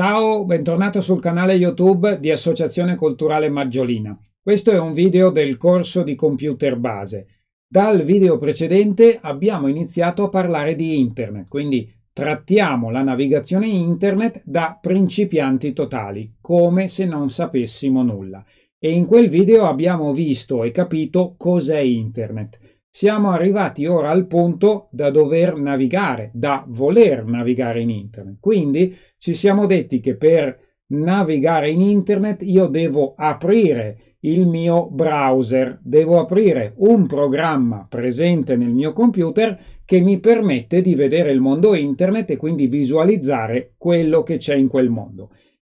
Ciao, bentornato sul canale YouTube di Associazione Culturale Maggiolina. Questo è un video del corso di computer base. Dal video precedente abbiamo iniziato a parlare di internet, quindi trattiamo la navigazione internet da principianti totali, come se non sapessimo nulla. E in quel video abbiamo visto e capito cos'è internet siamo arrivati ora al punto da dover navigare, da voler navigare in internet. Quindi ci siamo detti che per navigare in internet io devo aprire il mio browser, devo aprire un programma presente nel mio computer che mi permette di vedere il mondo internet e quindi visualizzare quello che c'è in quel mondo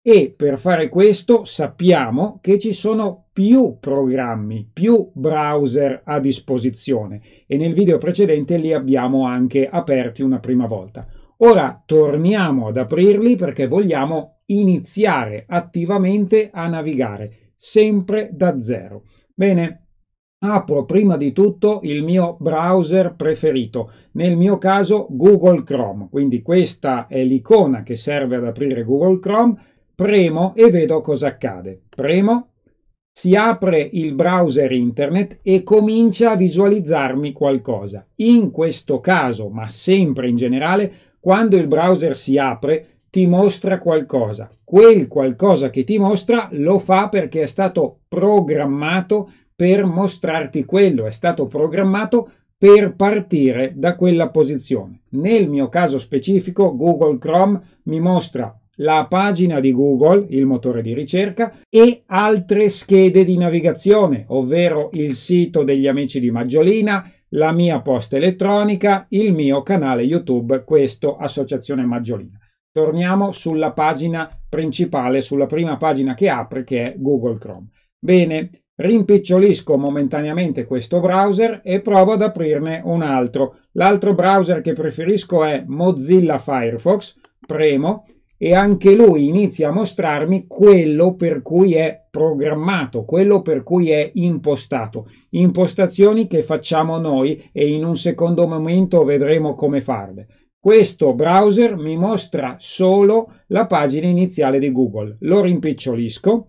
e per fare questo sappiamo che ci sono più programmi, più browser a disposizione e nel video precedente li abbiamo anche aperti una prima volta. Ora torniamo ad aprirli perché vogliamo iniziare attivamente a navigare, sempre da zero. Bene, apro prima di tutto il mio browser preferito, nel mio caso Google Chrome, quindi questa è l'icona che serve ad aprire Google Chrome, premo e vedo cosa accade. Premo, si apre il browser internet e comincia a visualizzarmi qualcosa. In questo caso, ma sempre in generale, quando il browser si apre ti mostra qualcosa. Quel qualcosa che ti mostra lo fa perché è stato programmato per mostrarti quello, è stato programmato per partire da quella posizione. Nel mio caso specifico Google Chrome mi mostra la pagina di Google, il motore di ricerca, e altre schede di navigazione, ovvero il sito degli amici di Maggiolina, la mia posta elettronica, il mio canale YouTube, questo Associazione Maggiolina. Torniamo sulla pagina principale, sulla prima pagina che apre, che è Google Chrome. Bene, rimpicciolisco momentaneamente questo browser e provo ad aprirne un altro. L'altro browser che preferisco è Mozilla Firefox, premo e anche lui inizia a mostrarmi quello per cui è programmato, quello per cui è impostato. Impostazioni che facciamo noi e in un secondo momento vedremo come farle. Questo browser mi mostra solo la pagina iniziale di Google. Lo rimpicciolisco,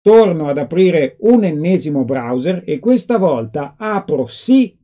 torno ad aprire un ennesimo browser e questa volta apro sì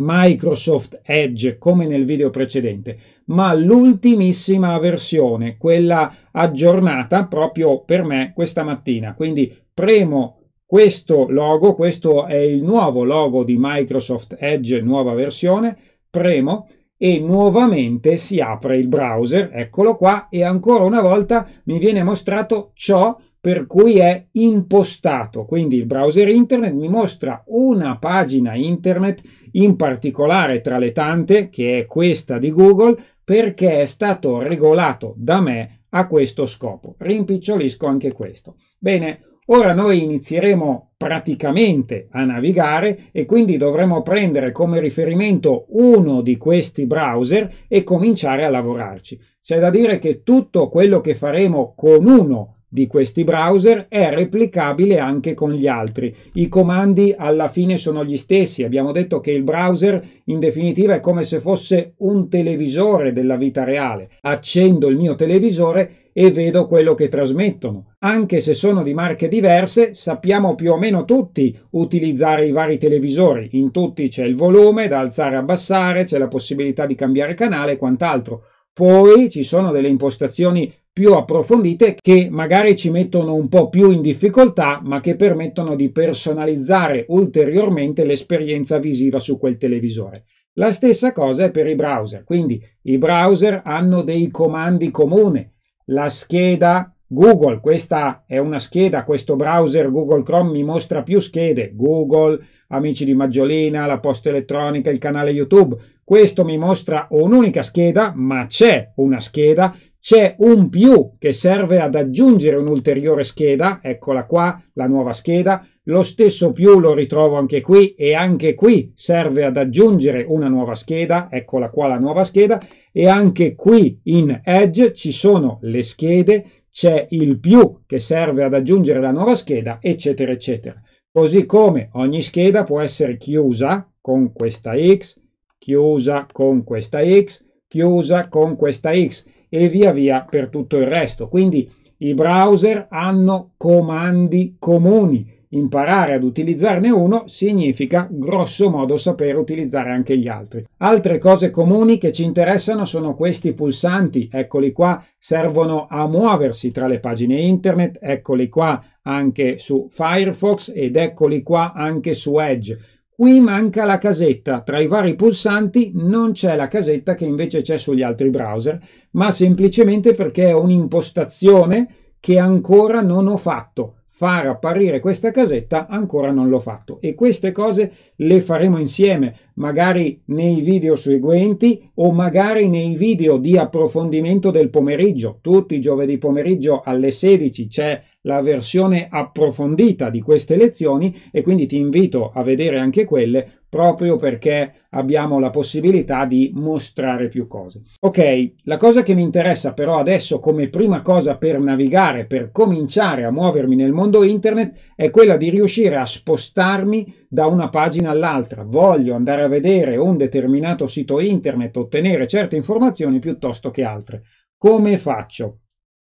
Microsoft Edge come nel video precedente, ma l'ultimissima versione, quella aggiornata proprio per me questa mattina. Quindi premo questo logo, questo è il nuovo logo di Microsoft Edge nuova versione, premo e nuovamente si apre il browser, eccolo qua, e ancora una volta mi viene mostrato ciò per cui è impostato. Quindi il browser internet mi mostra una pagina internet in particolare tra le tante, che è questa di Google, perché è stato regolato da me a questo scopo. Rimpicciolisco anche questo. Bene, ora noi inizieremo praticamente a navigare e quindi dovremo prendere come riferimento uno di questi browser e cominciare a lavorarci. C'è da dire che tutto quello che faremo con uno di questi browser è replicabile anche con gli altri. I comandi alla fine sono gli stessi. Abbiamo detto che il browser in definitiva è come se fosse un televisore della vita reale. Accendo il mio televisore e vedo quello che trasmettono. Anche se sono di marche diverse, sappiamo più o meno tutti utilizzare i vari televisori. In tutti c'è il volume da alzare e abbassare, c'è la possibilità di cambiare canale e quant'altro. Poi ci sono delle impostazioni più approfondite che magari ci mettono un po' più in difficoltà ma che permettono di personalizzare ulteriormente l'esperienza visiva su quel televisore. La stessa cosa è per i browser, quindi i browser hanno dei comandi comuni. La scheda Google, questa è una scheda, questo browser Google Chrome mi mostra più schede, Google, Amici di Maggiolina, la posta elettronica, il canale YouTube. Questo mi mostra un'unica scheda, ma c'è una scheda c'è un più che serve ad aggiungere un'ulteriore scheda, eccola qua, la nuova scheda. Lo stesso più lo ritrovo anche qui e anche qui serve ad aggiungere una nuova scheda, eccola qua la nuova scheda. E anche qui in Edge ci sono le schede, c'è il più che serve ad aggiungere la nuova scheda, eccetera, eccetera. Così come ogni scheda può essere chiusa con questa X, chiusa con questa X, chiusa con questa X e via via per tutto il resto. Quindi i browser hanno comandi comuni. Imparare ad utilizzarne uno significa grosso modo sapere utilizzare anche gli altri. Altre cose comuni che ci interessano sono questi pulsanti, eccoli qua, servono a muoversi tra le pagine internet, eccoli qua anche su Firefox ed eccoli qua anche su Edge. Qui manca la casetta, tra i vari pulsanti non c'è la casetta che invece c'è sugli altri browser, ma semplicemente perché è un'impostazione che ancora non ho fatto. Far apparire questa casetta ancora non l'ho fatto e queste cose le faremo insieme, magari nei video seguenti o magari nei video di approfondimento del pomeriggio. Tutti i giovedì pomeriggio alle 16 c'è la versione approfondita di queste lezioni e quindi ti invito a vedere anche quelle proprio perché abbiamo la possibilità di mostrare più cose. Ok, la cosa che mi interessa però adesso come prima cosa per navigare, per cominciare a muovermi nel mondo internet, è quella di riuscire a spostarmi da una pagina all'altra. Voglio andare a vedere un determinato sito internet, ottenere certe informazioni piuttosto che altre. Come faccio?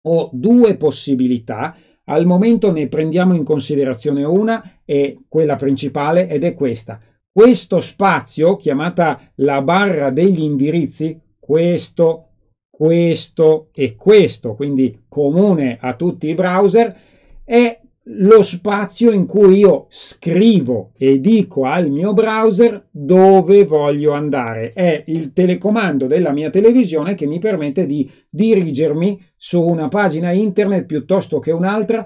Ho due possibilità al momento ne prendiamo in considerazione una e quella principale ed è questa. Questo spazio, chiamata la barra degli indirizzi, questo, questo e questo, quindi comune a tutti i browser, è lo spazio in cui io scrivo e dico al mio browser dove voglio andare. È il telecomando della mia televisione che mi permette di dirigermi su una pagina internet piuttosto che un'altra,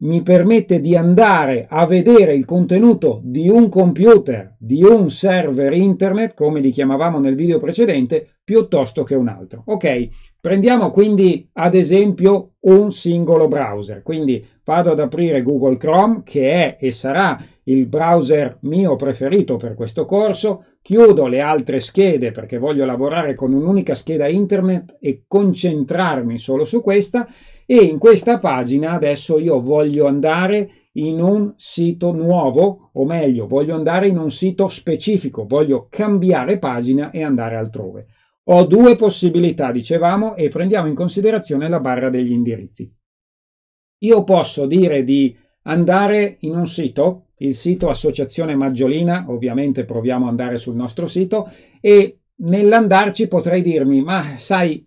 mi permette di andare a vedere il contenuto di un computer, di un server internet, come li chiamavamo nel video precedente, piuttosto che un altro. Ok, prendiamo quindi ad esempio un singolo browser, quindi vado ad aprire Google Chrome che è e sarà il browser mio preferito per questo corso, chiudo le altre schede perché voglio lavorare con un'unica scheda internet e concentrarmi solo su questa e in questa pagina adesso io voglio andare in un sito nuovo, o meglio, voglio andare in un sito specifico, voglio cambiare pagina e andare altrove. Ho due possibilità, dicevamo, e prendiamo in considerazione la barra degli indirizzi. Io posso dire di andare in un sito, il sito Associazione Maggiolina, ovviamente proviamo ad andare sul nostro sito, e nell'andarci potrei dirmi, ma sai,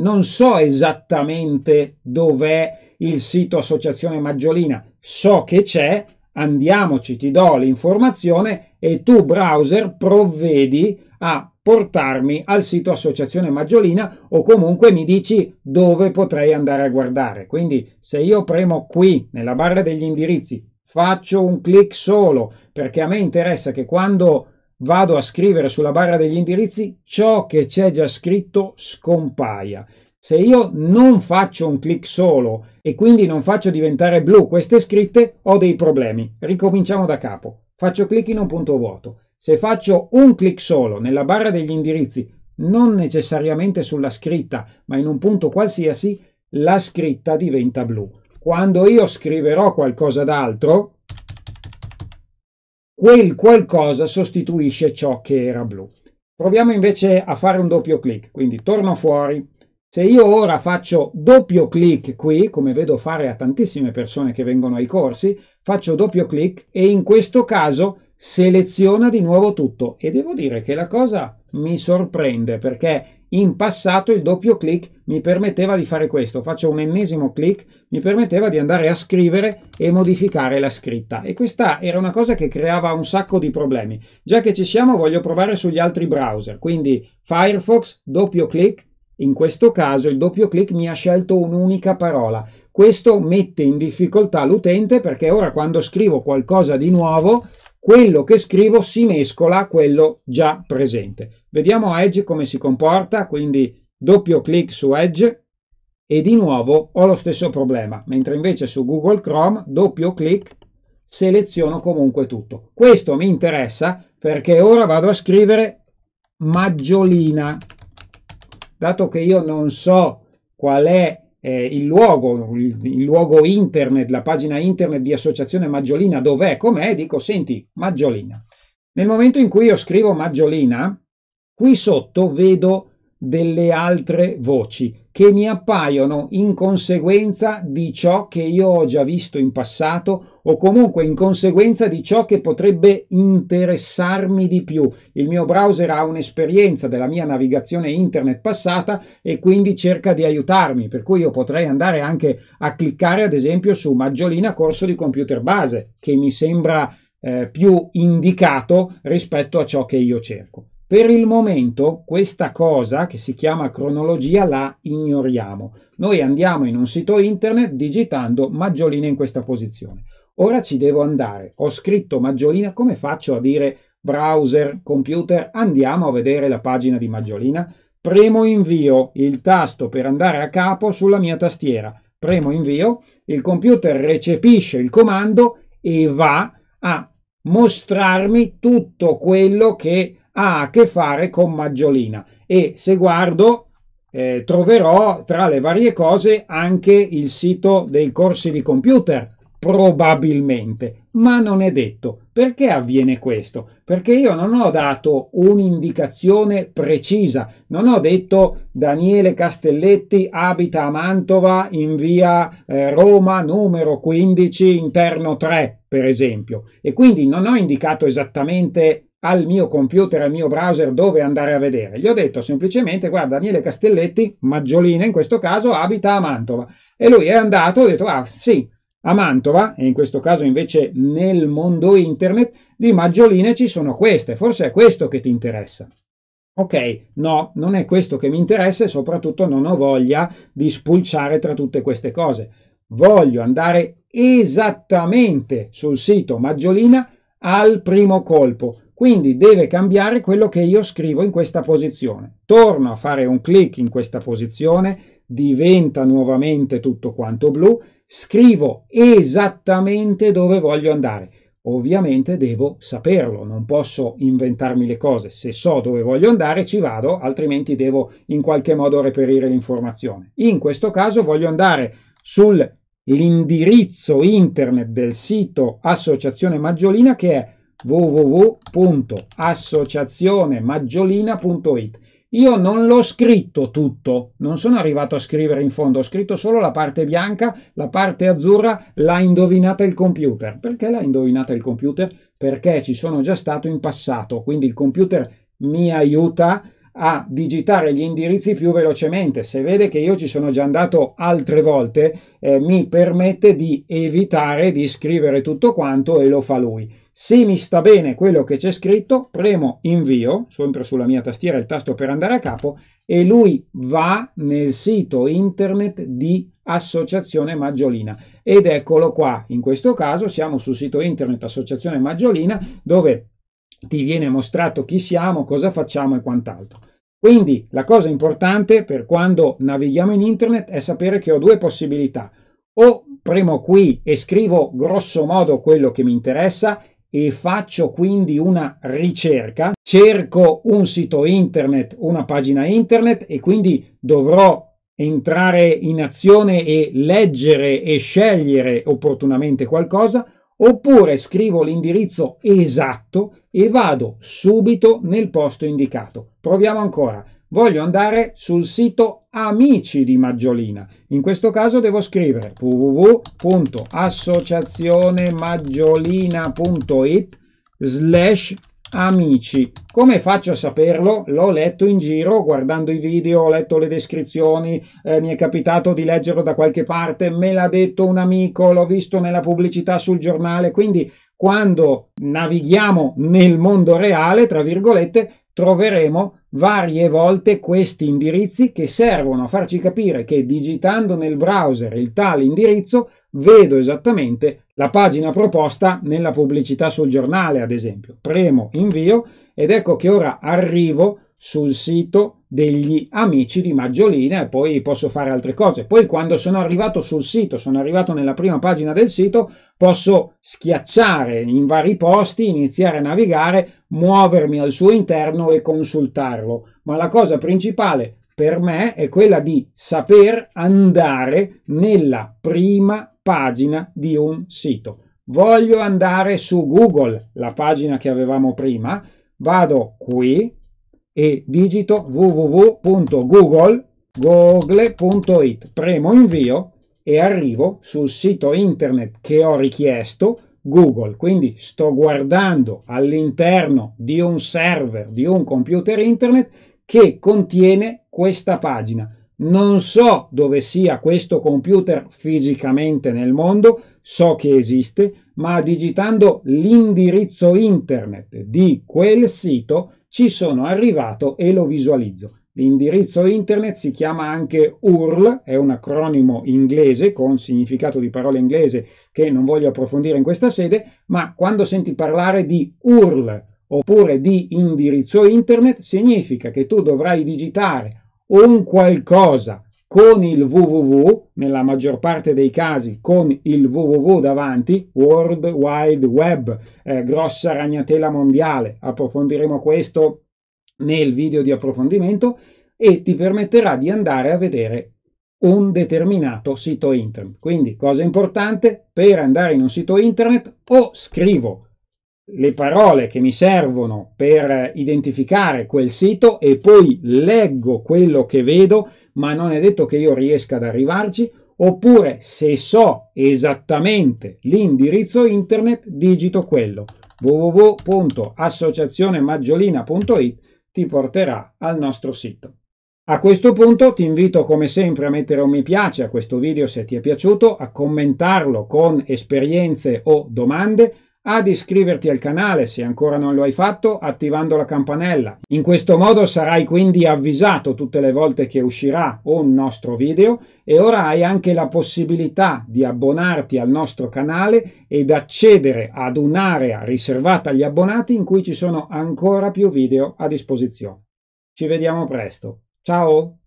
non so esattamente dov'è il sito Associazione Maggiolina, so che c'è, andiamoci, ti do l'informazione e tu browser provvedi a portarmi al sito Associazione Maggiolina o comunque mi dici dove potrei andare a guardare. Quindi se io premo qui nella barra degli indirizzi faccio un clic solo perché a me interessa che quando vado a scrivere sulla barra degli indirizzi ciò che c'è già scritto scompaia. Se io non faccio un clic solo e quindi non faccio diventare blu queste scritte ho dei problemi. Ricominciamo da capo faccio clic in un punto vuoto. Se faccio un clic solo nella barra degli indirizzi, non necessariamente sulla scritta, ma in un punto qualsiasi, la scritta diventa blu. Quando io scriverò qualcosa d'altro, quel qualcosa sostituisce ciò che era blu. Proviamo invece a fare un doppio clic, quindi torno fuori. Se io ora faccio doppio clic qui, come vedo fare a tantissime persone che vengono ai corsi, faccio doppio clic e in questo caso seleziona di nuovo tutto e devo dire che la cosa mi sorprende perché in passato il doppio clic mi permetteva di fare questo faccio un ennesimo clic mi permetteva di andare a scrivere e modificare la scritta e questa era una cosa che creava un sacco di problemi già che ci siamo voglio provare sugli altri browser quindi Firefox doppio clic in questo caso il doppio clic mi ha scelto un'unica parola. Questo mette in difficoltà l'utente perché ora quando scrivo qualcosa di nuovo, quello che scrivo si mescola a quello già presente. Vediamo Edge come si comporta, quindi doppio clic su Edge e di nuovo ho lo stesso problema, mentre invece su Google Chrome doppio clic seleziono comunque tutto. Questo mi interessa perché ora vado a scrivere maggiolina dato che io non so qual è eh, il luogo, il, il, luogo internet, la pagina internet di Associazione Maggiolina, dov'è, com'è, dico senti, Maggiolina. Nel momento in cui io scrivo Maggiolina, qui sotto vedo delle altre voci che mi appaiono in conseguenza di ciò che io ho già visto in passato o comunque in conseguenza di ciò che potrebbe interessarmi di più. Il mio browser ha un'esperienza della mia navigazione internet passata e quindi cerca di aiutarmi, per cui io potrei andare anche a cliccare ad esempio su Maggiolina corso di computer base, che mi sembra eh, più indicato rispetto a ciò che io cerco. Per il momento questa cosa che si chiama cronologia la ignoriamo. Noi andiamo in un sito internet digitando maggiolina in questa posizione. Ora ci devo andare. Ho scritto maggiolina, come faccio a dire browser, computer? Andiamo a vedere la pagina di maggiolina. Premo invio il tasto per andare a capo sulla mia tastiera. Premo invio, il computer recepisce il comando e va a mostrarmi tutto quello che ha a che fare con Maggiolina e se guardo eh, troverò tra le varie cose anche il sito dei corsi di computer, probabilmente, ma non è detto. Perché avviene questo? Perché io non ho dato un'indicazione precisa, non ho detto Daniele Castelletti abita a Mantova in via eh, Roma numero 15 interno 3, per esempio, e quindi non ho indicato esattamente al mio computer, al mio browser dove andare a vedere. Gli ho detto semplicemente, guarda, Daniele Castelletti, Maggiolina in questo caso, abita a Mantova. E lui è andato, ho detto, ah sì, a Mantova, e in questo caso invece nel mondo internet, di Maggioline ci sono queste, forse è questo che ti interessa. Ok, no, non è questo che mi interessa e soprattutto non ho voglia di spulciare tra tutte queste cose. Voglio andare esattamente sul sito Maggiolina al primo colpo, quindi deve cambiare quello che io scrivo in questa posizione. Torno a fare un clic in questa posizione, diventa nuovamente tutto quanto blu, scrivo esattamente dove voglio andare. Ovviamente devo saperlo, non posso inventarmi le cose. Se so dove voglio andare ci vado, altrimenti devo in qualche modo reperire l'informazione. In questo caso voglio andare sull'indirizzo internet del sito Associazione Maggiolina che è www.associazionemaggiolina.it. Io non l'ho scritto tutto, non sono arrivato a scrivere in fondo, ho scritto solo la parte bianca, la parte azzurra l'ha indovinata il computer. Perché l'ha indovinata il computer? Perché ci sono già stato in passato, quindi il computer mi aiuta a digitare gli indirizzi più velocemente. Se vede che io ci sono già andato altre volte, eh, mi permette di evitare di scrivere tutto quanto e lo fa lui. Se mi sta bene quello che c'è scritto, premo invio, sempre sulla mia tastiera il tasto per andare a capo, e lui va nel sito internet di Associazione Maggiolina. Ed eccolo qua, in questo caso siamo sul sito internet Associazione Maggiolina, dove ti viene mostrato chi siamo, cosa facciamo e quant'altro. Quindi la cosa importante per quando navighiamo in internet è sapere che ho due possibilità. O premo qui e scrivo grosso modo quello che mi interessa e faccio quindi una ricerca, cerco un sito internet, una pagina internet e quindi dovrò entrare in azione e leggere e scegliere opportunamente qualcosa, oppure scrivo l'indirizzo esatto e vado subito nel posto indicato. Proviamo ancora. Voglio andare sul sito Amici di Maggiolina. In questo caso devo scrivere www.associazionemaggiolina.it slash amici. Come faccio a saperlo? L'ho letto in giro guardando i video, ho letto le descrizioni, eh, mi è capitato di leggerlo da qualche parte, me l'ha detto un amico, l'ho visto nella pubblicità sul giornale, quindi quando navighiamo nel mondo reale, tra virgolette, troveremo varie volte questi indirizzi che servono a farci capire che digitando nel browser il tale indirizzo vedo esattamente la pagina proposta nella pubblicità sul giornale, ad esempio. Premo invio ed ecco che ora arrivo sul sito degli amici di Maggiolina e poi posso fare altre cose. Poi quando sono arrivato sul sito, sono arrivato nella prima pagina del sito, posso schiacciare in vari posti, iniziare a navigare, muovermi al suo interno e consultarlo. Ma la cosa principale per me è quella di saper andare nella prima pagina di un sito. Voglio andare su Google, la pagina che avevamo prima, vado qui, e digito www.google.it, premo invio e arrivo sul sito internet che ho richiesto Google, quindi sto guardando all'interno di un server, di un computer internet che contiene questa pagina. Non so dove sia questo computer fisicamente nel mondo, so che esiste, ma digitando l'indirizzo internet di quel sito ci sono arrivato e lo visualizzo. L'indirizzo internet si chiama anche URL, è un acronimo inglese con significato di parola inglese che non voglio approfondire in questa sede, ma quando senti parlare di URL oppure di indirizzo internet significa che tu dovrai digitare un qualcosa con il www, nella maggior parte dei casi con il www davanti, World Wide Web, eh, grossa ragnatela mondiale, approfondiremo questo nel video di approfondimento e ti permetterà di andare a vedere un determinato sito internet. Quindi cosa importante, per andare in un sito internet o scrivo le parole che mi servono per identificare quel sito e poi leggo quello che vedo, ma non è detto che io riesca ad arrivarci, oppure se so esattamente l'indirizzo internet, digito quello www.associazionemaggiolina.it ti porterà al nostro sito. A questo punto ti invito come sempre a mettere un mi piace a questo video se ti è piaciuto, a commentarlo con esperienze o domande ad iscriverti al canale se ancora non lo hai fatto attivando la campanella. In questo modo sarai quindi avvisato tutte le volte che uscirà un nostro video e ora hai anche la possibilità di abbonarti al nostro canale ed accedere ad un'area riservata agli abbonati in cui ci sono ancora più video a disposizione. Ci vediamo presto. Ciao!